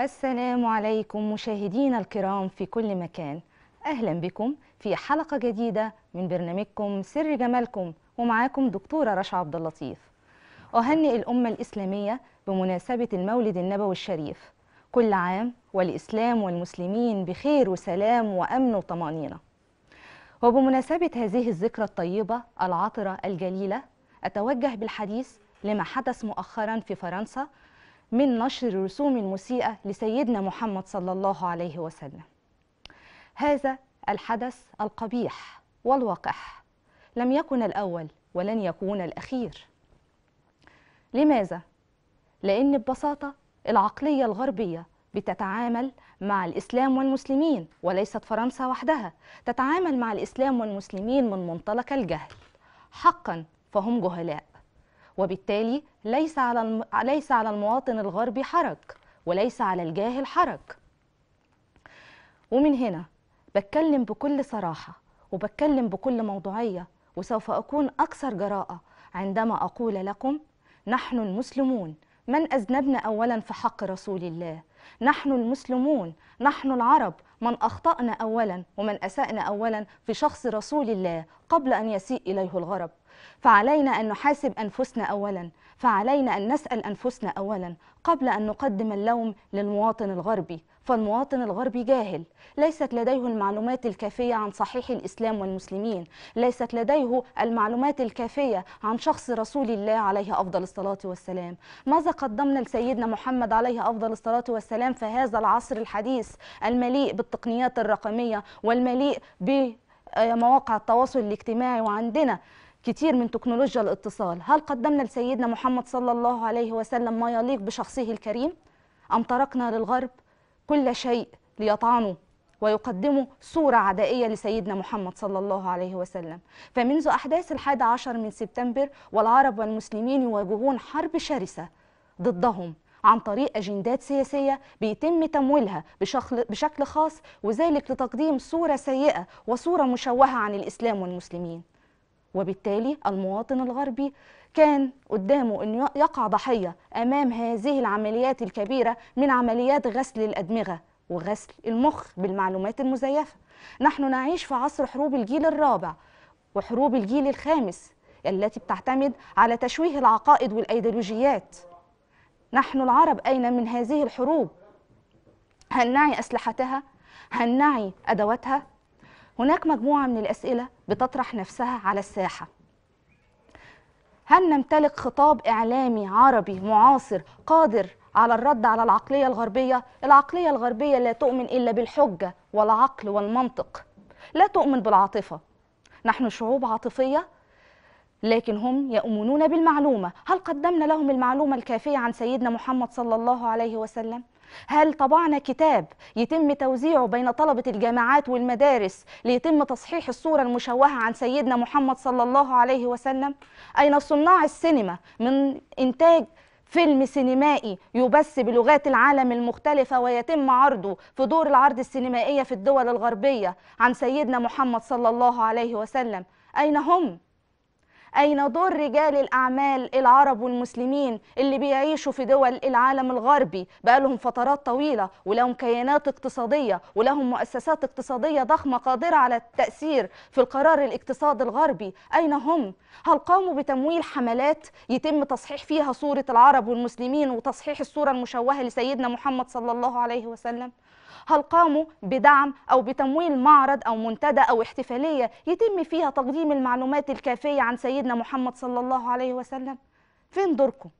السلام عليكم مشاهدينا الكرام في كل مكان أهلا بكم في حلقة جديدة من برنامجكم سر جمالكم ومعاكم دكتورة رشا عبد اللطيف أهنئ الأمة الإسلامية بمناسبة المولد النبوي الشريف كل عام والإسلام والمسلمين بخير وسلام وأمن وطمأنينة وبمناسبة هذه الذكرى الطيبة العطرة الجليلة أتوجه بالحديث لما حدث مؤخرا في فرنسا من نشر الرسوم المسيئة لسيدنا محمد صلى الله عليه وسلم هذا الحدث القبيح والوقح لم يكن الأول ولن يكون الأخير لماذا؟ لأن ببساطة العقلية الغربية بتتعامل مع الإسلام والمسلمين وليست فرنسا وحدها تتعامل مع الإسلام والمسلمين من منطلق الجهل حقا فهم جهلاء وبالتالي ليس على ليس على المواطن الغربي حرج وليس على الجاهل حرج ومن هنا بتكلم بكل صراحة وبتكلم بكل موضوعية وسوف أكون أكثر جراءة عندما أقول لكم نحن المسلمون من أذنبنا أولا في حق رسول الله نحن المسلمون نحن العرب من أخطأنا أولا ومن أسأنا أولا في شخص رسول الله قبل أن يسيء إليه الغرب فعلينا أن نحاسب أنفسنا أولا فعلينا أن نسأل أنفسنا أولا قبل أن نقدم اللوم للمواطن الغربي فالمواطن الغربي جاهل ليست لديه المعلومات الكافية عن صحيح الإسلام والمسلمين ليست لديه المعلومات الكافية عن شخص رسول الله عليه أفضل الصلاة والسلام ماذا قدمنا لسيدنا محمد عليه أفضل الصلاة والسلام في هذا العصر الحديث المليء بالتقنيات الرقمية والمليء بمواقع التواصل الاجتماعي وعندنا كتير من تكنولوجيا الاتصال هل قدمنا لسيدنا محمد صلى الله عليه وسلم ما يليق بشخصه الكريم أم تركنا للغرب كل شيء ليطعنوا ويقدموا صورة عدائية لسيدنا محمد صلى الله عليه وسلم فمنذ أحداث الحادي عشر من سبتمبر والعرب والمسلمين يواجهون حرب شرسة ضدهم عن طريق أجندات سياسية بيتم تمويلها بشكل خاص وذلك لتقديم صورة سيئة وصورة مشوهة عن الإسلام والمسلمين وبالتالي المواطن الغربي كان قدامه أن يقع ضحية أمام هذه العمليات الكبيرة من عمليات غسل الأدمغة وغسل المخ بالمعلومات المزيفة نحن نعيش في عصر حروب الجيل الرابع وحروب الجيل الخامس التي بتعتمد على تشويه العقائد والأيديولوجيات نحن العرب أين من هذه الحروب؟ هل نعي أسلحتها؟ هل نعي أدواتها؟ هناك مجموعة من الأسئلة بتطرح نفسها على الساحة هل نمتلك خطاب إعلامي عربي معاصر قادر على الرد على العقلية الغربية؟ العقلية الغربية لا تؤمن إلا بالحجة والعقل والمنطق لا تؤمن بالعاطفة نحن شعوب عاطفية لكن هم يؤمنون بالمعلومة هل قدمنا لهم المعلومة الكافية عن سيدنا محمد صلى الله عليه وسلم؟ هل طبعنا كتاب يتم توزيعه بين طلبة الجامعات والمدارس ليتم تصحيح الصورة المشوهة عن سيدنا محمد صلى الله عليه وسلم أين صناع السينما من إنتاج فيلم سينمائي يبث بلغات العالم المختلفة ويتم عرضه في دور العرض السينمائية في الدول الغربية عن سيدنا محمد صلى الله عليه وسلم أين هم؟ أين دور رجال الأعمال العرب والمسلمين اللي بيعيشوا في دول العالم الغربي بقالهم فترات طويلة ولهم كيانات اقتصادية ولهم مؤسسات اقتصادية ضخمة قادرة على التأثير في القرار الاقتصادي الغربي أين هم؟ هل قاموا بتمويل حملات يتم تصحيح فيها صورة العرب والمسلمين وتصحيح الصورة المشوهة لسيدنا محمد صلى الله عليه وسلم؟ هل قاموا بدعم أو بتمويل معرض أو منتدى أو احتفالية يتم فيها تقديم المعلومات الكافية عن سيدنا محمد صلى الله عليه وسلم؟ فين دوركم؟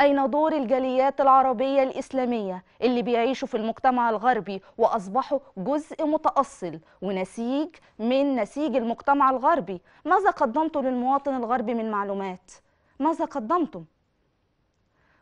أين دور الجاليات العربية الإسلامية اللي بيعيشوا في المجتمع الغربي وأصبحوا جزء متأصل ونسيج من نسيج المجتمع الغربي؟ ماذا قدمتم للمواطن الغربي من معلومات؟ ماذا قدمتم؟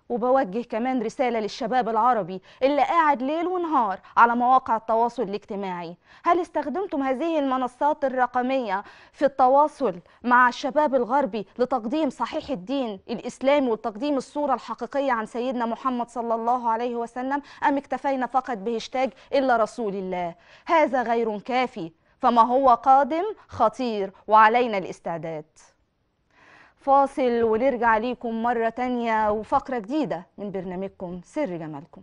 وبوجه كمان رسالة للشباب العربي اللي قاعد ليل ونهار على مواقع التواصل الاجتماعي هل استخدمتم هذه المنصات الرقمية في التواصل مع الشباب الغربي لتقديم صحيح الدين الإسلامي وتقديم الصورة الحقيقية عن سيدنا محمد صلى الله عليه وسلم أم اكتفينا فقط بهشتاج إلا رسول الله هذا غير كافي فما هو قادم خطير وعلينا الاستعداد فاصل ونرجع ليكم مرة تانية وفقرة جديدة من برنامجكم سر جمالكم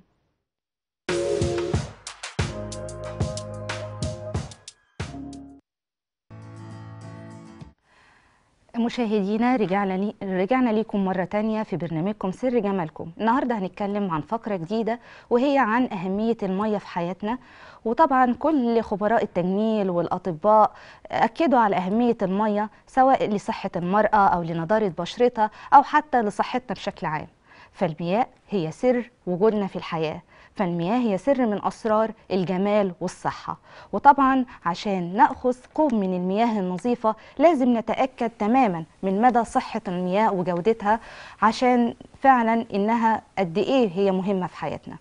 مشاهدينا رجعنا لي رجعنا ليكم مرة تانية في برنامجكم سر جمالكم النهاردة هنتكلم عن فقرة جديدة وهي عن أهمية المية في حياتنا وطبعا كل خبراء التجميل والأطباء أكدوا على أهمية المية سواء لصحة المرأة أو لنضارة بشرتها أو حتى لصحتنا بشكل عام فالمياه هي سر وجودنا في الحياة فالمياه هي سر من أسرار الجمال والصحة وطبعا عشان نأخذ كوب من المياه النظيفة لازم نتأكد تماما من مدى صحة المياه وجودتها عشان فعلا إنها قد إيه هي مهمة في حياتنا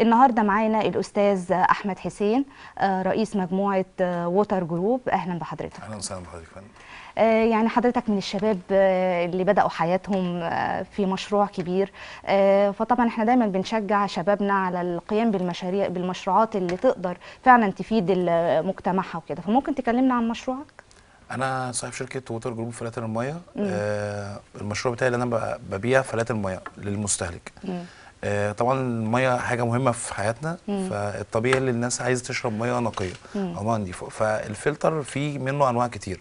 النهارده معانا الاستاذ احمد حسين آه، رئيس مجموعه ووتر آه، جروب اهلا بحضرتك اهلا وسهلا بحضرتك فندم آه، يعني حضرتك من الشباب اللي بدأوا حياتهم في مشروع كبير فطبعا احنا دايما بنشجع شبابنا على القيام بالمشاريع بالمشروعات اللي تقدر فعلا تفيد مجتمعها وكده فممكن تكلمنا عن مشروعك انا صاحب شركه ووتر جروب فلاتر الميه المشروع بتاعي اللي انا ببيع فلاتر الميه للمستهلك مم. آه، طبعا الميه حاجه مهمه في حياتنا مم. فالطبيعي ان الناس عايزه تشرب ميه نقيه او ميه نظيفه فالفلتر فيه منه انواع كتير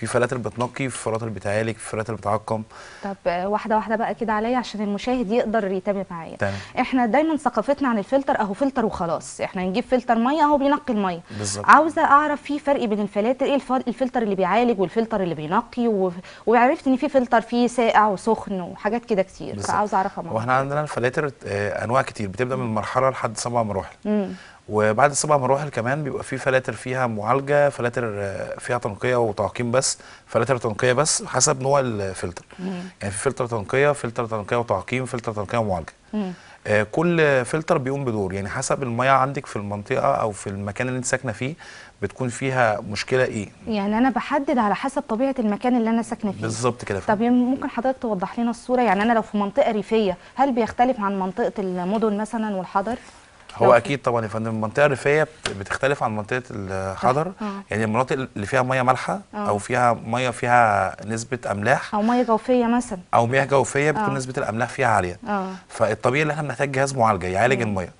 في فلاتر بتنقي في فلاتر بتعالج في فلاتر بتعقم طب آه، واحده واحده بقى كده عليا عشان المشاهد يقدر يتابع معايا احنا دايما ثقافتنا عن الفلتر اهو فلتر وخلاص احنا نجيب فلتر ميه اهو بينقي الميه بالظبط عاوزه اعرف في فرق بين الفلاتر ايه الفلتر اللي بيعالج والفلتر اللي بينقي و... وعرفت ان في فلتر فيه ساقع وسخن وحاجات كده كتير فعاوزه اعرفها واحنا عندنا الفلاتر آه، انواع كتير بتبدا من مرحله لحد سبع مراحل وبعد السبع مراحل كمان بيبقى في فلاتر فيها معالجه فلاتر آه، فيها تنقيه وتعقيم بس فلاتر تنقيه بس حسب نوع الفلتر مم. يعني في فلتر تنقيه فلتر تنقيه وتعقيم فلتر تنقيه ومعالجه آه كل فلتر بيقوم بدور يعني حسب الميه عندك في المنطقه او في المكان اللي انت ساكنه فيه بتكون فيها مشكله ايه يعني انا بحدد على حسب طبيعه المكان اللي انا ساكنه فيه بالظبط كده طب ممكن حضرتك توضح لنا الصوره يعني انا لو في منطقه ريفيه هل بيختلف عن منطقه المدن مثلا والحضر هو اكيد طبعا يا فندم المنطقه الريفيه بتختلف عن منطقه الحضر آه، آه. يعني المناطق اللي فيها ميه مالحه آه. او فيها ميه فيها نسبه املاح او ميه جوفيه مثلا او مياه جوفيه بتكون أوه. نسبه الاملاح فيها عاليه اه فالطبيعي ان احنا بنحتاج جهاز معالجه يعالج الميه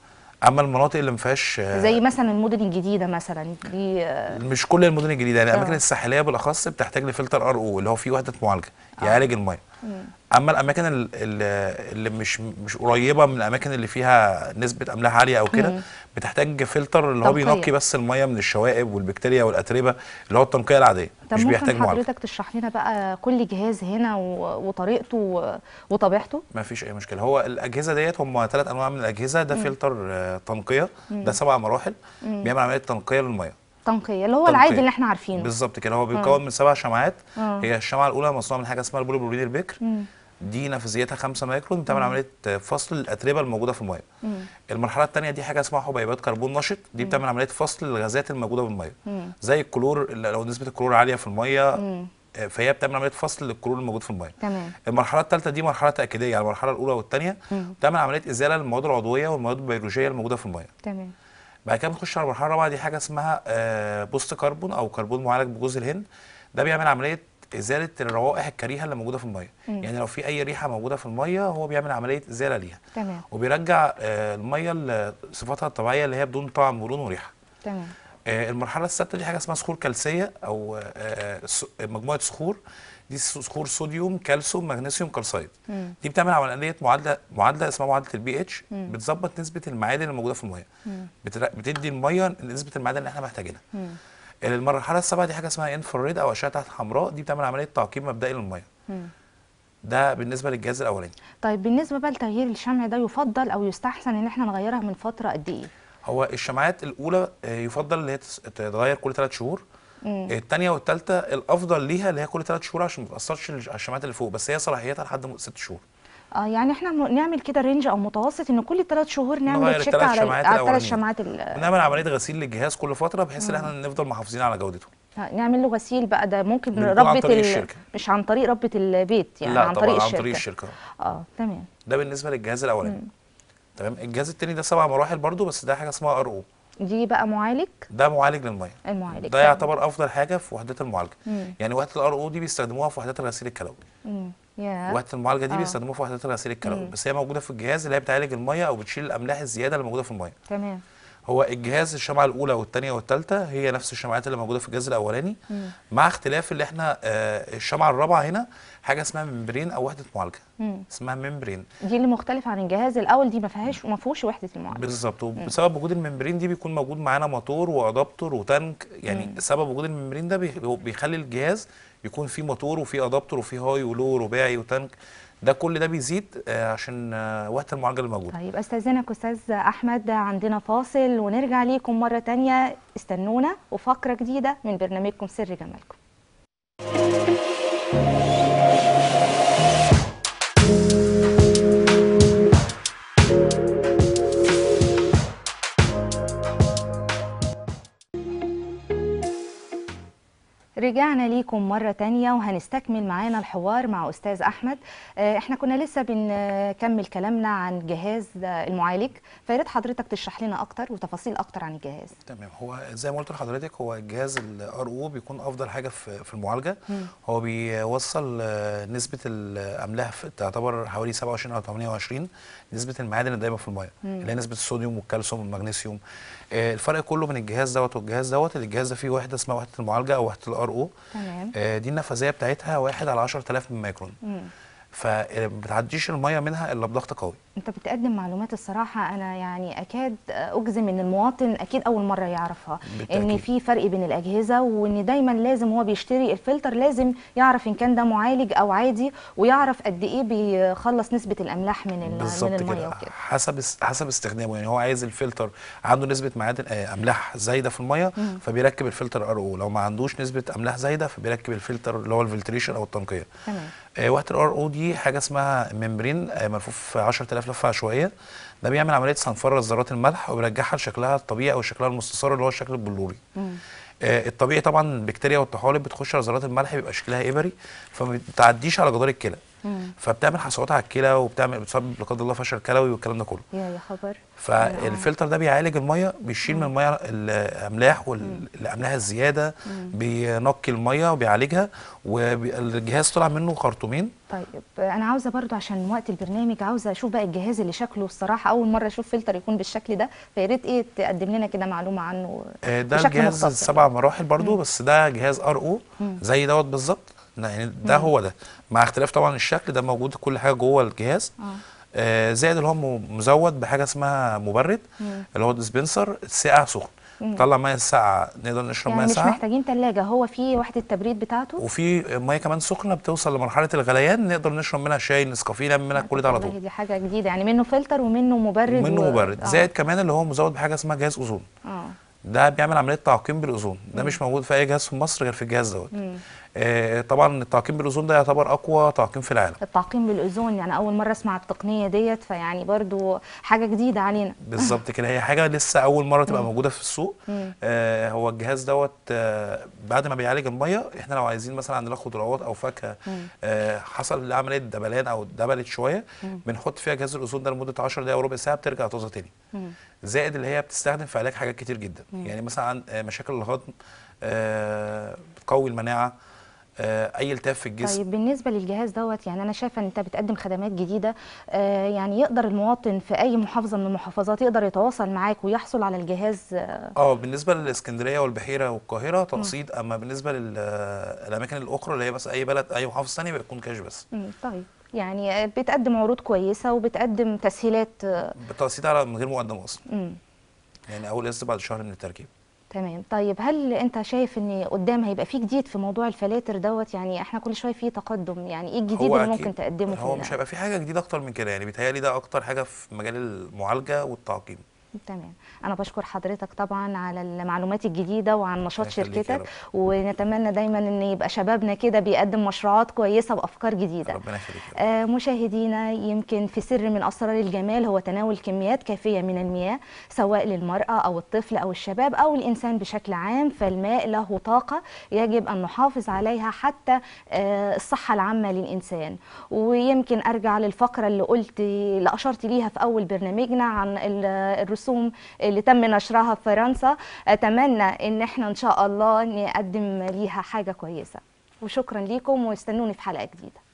اما المناطق اللي ما فيهاش زي مثلا المدن الجديده مثلا دي مش كل المدن الجديده يعني الاماكن الساحليه بالاخص بتحتاج لفلتر ار او اللي هو فيه وحده معالجه يعالج الميه اما الاماكن اللي مش مش قريبه من الاماكن اللي فيها نسبه املاح عاليه او كده بتحتاج فلتر اللي هو بينقي بس الميه من الشوائب والبكتيريا والاتربه اللي هو التنقيه العاديه مش بيحتاج معالجه حضرتك تشرح لنا بقى كل جهاز هنا وطريقته وطبيعته ما فيش اي مشكله هو الاجهزه ديت هم ثلاث انواع من الاجهزه ده مم. فلتر آه، تنقيه ده سبع مراحل مم. بيعمل عمليه تنقيه للميه تنقيه اللي هو تنقية. العادي اللي احنا عارفينه بالظبط كده هو بيتكون من سبع شمعات هي الشمعه الاولى مصنوعه من حاجه اسمها البولي بروبيل البكر مم. دي نفذيتها 5 مايكرون بتعمل عمليه فصل الاتربه الموجوده في الميه مم. المرحله الثانيه دي حاجه اسمها حبيبات كربون نشط دي بتعمل عمليه فصل الغازات الموجوده بالميه زي الكلور لو نسبه الكلور عاليه في الميه آه، فهي بتعمل عمليه فصل للكلور الموجود في الميه تمام المرحله الثالثه دي مرحله تاكيديه على يعني المرحله الاولى والثانيه بتعمل عمليه ازاله للمواد العضويه والمواد البيولوجيه الموجوده في الميه تمام بعد كده بنخش على المرحله الرابعه دي حاجه اسمها آه، بوست كربون او كربون معالج بجوز الهند ده بيعمل عمليه ازاله الروائح الكريهه اللي موجوده في الميه مم. يعني لو في اي ريحه موجوده في الميه هو بيعمل عمليه ازاله ليها تمام. وبيرجع آه، الميه لصفاتها الطبيعيه اللي هي بدون طعم ولون وريحه تمام آه، المرحله السادسه دي حاجه اسمها صخور كلسيه او آه، مجموعه صخور دي صخور صوديوم كالسيوم مغنيسيوم كالسايد دي بتعمل عمليه معادله معادله اسمها معادله البي اتش بتظبط نسبه المعادن الموجوده في الميه بتدي الميه نسبه المعادن اللي احنا محتاجينها المرحله السابعه دي حاجه اسمها انفراريد او اشعه تحت حمراء دي بتعمل عمليه تعقيم مبدئي للميه ده بالنسبه للجهاز الاولاني طيب بالنسبه بقى لتغيير الشمع ده يفضل او يستحسن ان احنا نغيرها من فتره قد ايه هو الشمعات الاولى آه، يفضل ان هي تتغير كل 3 شهور الثانيه والثالثه الافضل ليها اللي هي كل 3 شهور عشان ما تاثرش على الشمعات اللي فوق بس هي صلاحيتها لحد 6 شهور اه يعني احنا نعمل كده رينج او متوسط ان كل ثلاث شهور نعمل تشيك على الثلاث شمعات نعمل عمليه غسيل للجهاز كل فتره بحيث ان آه. احنا نفضل محافظين على جودته آه، نعمل له غسيل بقى ده ممكن ربة ال... الشركه مش عن طريق ربة البيت يعني لا عن طبعا طريق الشركه عن طريق الشركه اه تمام ده بالنسبه للجهاز الاولاني تمام الجهاز الثاني ده سبع مراحل برده بس ده حاجه اسمها ار او دي بقى معالج ده معالج للميه المعالج ده يعتبر افضل حاجه في وحدات المعالجه مم. يعني وحده الار او دي بيستخدموها في وحدات الغسيل الكلوي yeah. وحده المعالجه دي آه. بيستخدموها في وحدات غسيل الكلوي بس هي موجوده في الجهاز اللي هي بتعالج الميه او بتشيل الاملاح الزياده اللي موجوده في الميه تمام هو الجهاز الشمعه الاولى والثانيه والثالثه هي نفس الشمعات اللي موجوده في الجهاز الاولاني مع اختلاف اللي احنا آه، الشمعه الرابعه هنا حاجه اسمها ممبرين او وحده معالجه اسمها ممبرين دي اللي مختلفة عن الجهاز الاول دي ما فيهاش ما فيهوش وحده المعالجه بالظبط وبسبب وجود الممبرين دي بيكون موجود معانا موتور وادابتور وتانك يعني مم. سبب وجود الممبرين ده بيخلي الجهاز يكون فيه موتور وفيه ادابتور وفيه هاي ولو رباعي وتانك ده كل ده بيزيد آه، عشان آه، وقت المعالجه اللي موجوده طيب استاذنك استاذ احمد عندنا فاصل ونرجع ليكم مره ثانيه استنونا وفقره جديده من برنامجكم سر جمالكم رجعنا ليكم مرة تانية وهنستكمل معانا الحوار مع أستاذ أحمد آه، احنا كنا لسه بنكمل كلامنا عن جهاز المعالج فياريت حضرتك تشرح لنا أكتر وتفاصيل أكتر عن الجهاز تمام هو زي ما قلت لحضرتك هو جهاز الـ او بيكون أفضل حاجة في المعالجة م. هو بيوصل آه، نسبة الأملاح تعتبر حوالي 27 أو 28 نسبة المعادن الدايمة في المية اللي هي نسبة الصوديوم والكالسيوم والمغنيسيوم آه، الفرق كله من الجهاز دوت والجهاز دوت الجهاز ده فيه وحدة اسمها وحدة المعالجة أو وحدة الـ او او تمام آه، دي النفاذيه بتاعتها 1 على 10000 مايكرون فما بتعديش الميه منها الا بضغط قوي انت بتقدم معلومات الصراحه انا يعني اكاد اجزم ان المواطن اكيد اول مره يعرفها بالتأكيد. ان في فرق بين الاجهزه وان دايما لازم هو بيشتري الفلتر لازم يعرف ان كان ده معالج او عادي ويعرف قد ايه بيخلص نسبه الاملاح من من الميه وكده حسب حسب استخدامه يعني هو عايز الفلتر عنده نسبه معادن آه، املاح زايده في الميه فبيركب الفلتر ار او لو ما عندوش نسبه املاح زايده فبيركب الفلتر اللي هو الفلتريشن او التنقيه تمام آه وقت الار او دي حاجه اسمها ممبرين آه ملفوف 10000 بيلف لفه ده بيعمل عمليه صنفره لذرات الملح وبيرجعها لشكلها الطبيعي او شكلها المستثار اللي هو الشكل البلوري آه الطبيعي طبعا البكتيريا والطحالب بتخش على ذرات الملح بيبقى شكلها ابري فما بتعديش على جدار الكلى فبتعمل حصوات على الكلى وبتعمل بتسبب لا قدر الله فشل كلوي والكلام ده كله يا خبر فالفلتر ده بيعالج الميه بيشيل من الميه الاملاح والاملاح الزياده بينقي الميه وبيعالجها والجهاز طلع منه خرطومين طيب انا عاوزه برضو عشان وقت البرنامج عاوزه اشوف بقى الجهاز اللي شكله الصراحه اول مره اشوف فلتر يكون بالشكل ده فيا ريت ايه تقدم لنا كده معلومه عنه آه، ده الجهاز السبع مراحل برضو مم. بس ده جهاز ار او زي دوت بالظبط يعني ده مم. هو ده مع اختلاف طبعا الشكل ده موجود كل حاجه جوه الجهاز آه. آه، زائد اللي هو مزود بحاجه اسمها مبرد مم. اللي هو ديسبنسر ساقع سخن طلع ميه ساقعه نقدر نشرب يعني ميه ميه ساقعه مش محتاجين ثلاجه هو في وحده تبريد بتاعته وفي ميه كمان سخنه بتوصل لمرحله الغليان نقدر نشرب منها شاي نسكافيه نعمل منها كل ده على طول دي حاجه جديده يعني منه فلتر ومنه مبرد ومنه و... مبرد آه. زائد كمان اللي هو مزود بحاجه اسمها جهاز اوزون آه. ده بيعمل عمليه تعقيم بالاوزون ده مش موجود في اي جهاز في مصر غير في الجهاز دوت آه، طبعا التعقيم بالاوزون ده يعتبر اقوى تعقيم في العالم التعقيم بالاوزون يعني اول مره اسمع التقنيه ديت فيعني برضو حاجه جديده علينا بالظبط كده هي حاجه لسه اول مره تبقى موجوده في السوق آه هو الجهاز دوت آه بعد ما بيعالج الميه احنا لو عايزين مثلا عندنا خضروات او فاكهه آه حصل عمليه دبلان او دبلت شويه بنحط فيها جهاز الاوزون ده لمده 10 دقائق وربع ساعه بترجع طازه تاني زائد اللي هي بتستخدم في علاج حاجات كتير جدا يعني مثلا آه، مشاكل الهضم آه، بتقوي المناعه آه، اي التهاب في الجسم طيب بالنسبه للجهاز دوت يعني انا شايفه ان انت بتقدم خدمات جديده آه، يعني يقدر المواطن في اي محافظه من المحافظات يقدر يتواصل معاك ويحصل على الجهاز اه, آه، بالنسبه للاسكندريه والبحيره والقاهره تقسيط اما بالنسبه للاماكن الاخرى اللي هي بس اي بلد اي محافظه ثانيه بيكون كاش بس طيب يعني بتقدم عروض كويسه وبتقدم تسهيلات بتقسيط على من غير مقدم اصلا يعني اول لسه بعد شهر من التركيب تمام طيب هل انت شايف ان قدام هيبقى في جديد في موضوع الفلاتر دوت يعني احنا كل شويه في تقدم يعني ايه الجديد اللي ممكن تقدمه هو مش هيبقى في حاجه جديده اكتر من كده يعني بيتهيألي ده اكتر حاجه في مجال المعالجه والتعقيم تمام انا بشكر حضرتك طبعا على المعلومات الجديده وعن نشاط شركتك ونتمنى دايما ان يبقى شبابنا كده بيقدم مشروعات كويسه وافكار جديده ربنا يخليك آه مشاهدينا يمكن في سر من اسرار الجمال هو تناول كميات كافيه من المياه سواء للمراه او الطفل او الشباب او الانسان بشكل عام فالماء له طاقه يجب ان نحافظ عليها حتى آه الصحه العامه للانسان ويمكن ارجع للفقره اللي قلت اللي اشرت ليها في اول برنامجنا عن الرسوم الرسوم اللي تم نشرها في فرنسا اتمنى ان احنا ان شاء الله نقدم ليها حاجه كويسه وشكرا ليكم واستنوني في حلقه جديده